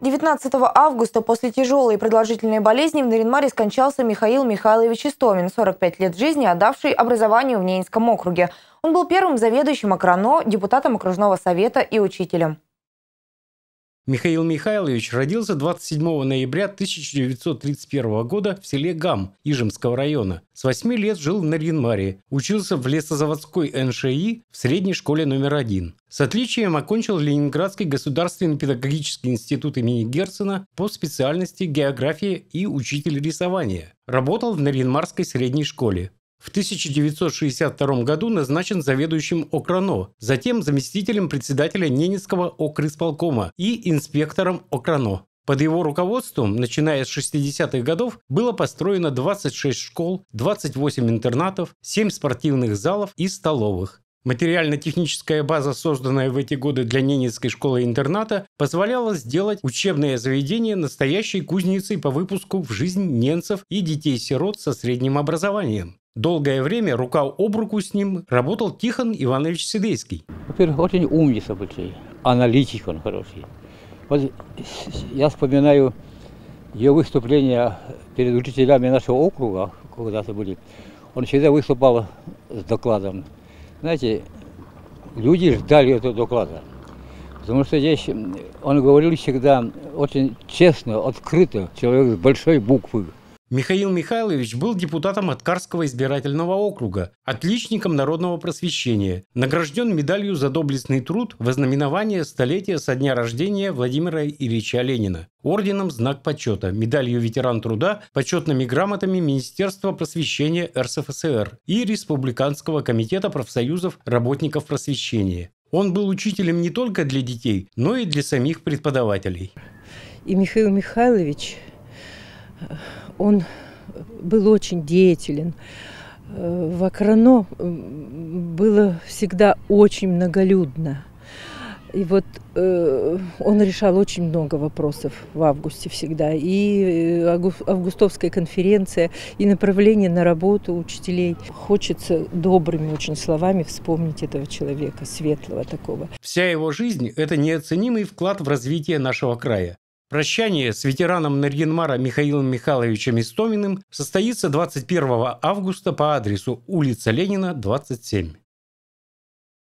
19 августа после тяжелой и продолжительной болезни в Наринмаре скончался Михаил Михайлович Истомин, 45 лет жизни, отдавший образованию в Ненецком округе. Он был первым заведующим Окрано, депутатом окружного совета и учителем. Михаил Михайлович родился 27 ноября 1931 года в селе Гам Ижемского района. С 8 лет жил в Ринмаре, учился в лесозаводской НШИ в средней школе номер один. С отличием окончил Ленинградский государственный педагогический институт имени Герцена по специальности география и учитель рисования. Работал в Наринмарской средней школе. В 1962 году назначен заведующим Окрано, затем заместителем председателя Ненецкого окрысполкома и инспектором Окрано. Под его руководством, начиная с 60-х годов, было построено 26 школ, 28 интернатов, 7 спортивных залов и столовых. Материально-техническая база, созданная в эти годы для Ненецкой школы-интерната, позволяла сделать учебное заведение настоящей кузницей по выпуску в жизнь ненцев и детей-сирот со средним образованием. Долгое время рука об руку с ним работал Тихон Иванович Сидейский. Во-первых, очень умница большой, аналитик он хороший. Вот я вспоминаю ее выступления перед учителями нашего округа, когда-то были. Он всегда выступал с докладом. Знаете, люди ждали этого доклада. Потому что здесь он говорил всегда очень честно, открыто, человек с большой буквы. Михаил Михайлович был депутатом от Карского избирательного округа, отличником народного просвещения, награжден медалью за доблестный труд в ознаменование столетия со дня рождения Владимира Ильича Ленина, орденом «Знак почета», медалью «Ветеран труда», почетными грамотами Министерства просвещения РСФСР и Республиканского комитета профсоюзов работников просвещения. Он был учителем не только для детей, но и для самих преподавателей. И Михаил Михайлович он был очень деятелен. Э, в Акрано было всегда очень многолюдно. И вот э, он решал очень много вопросов в августе всегда. И э, августовская конференция, и направление на работу учителей. Хочется добрыми очень словами вспомнить этого человека, светлого такого. Вся его жизнь – это неоценимый вклад в развитие нашего края. Прощание с ветераном Нарьинмара Михаилом Михайловичем Истоминым состоится 21 августа по адресу улица Ленина, 27.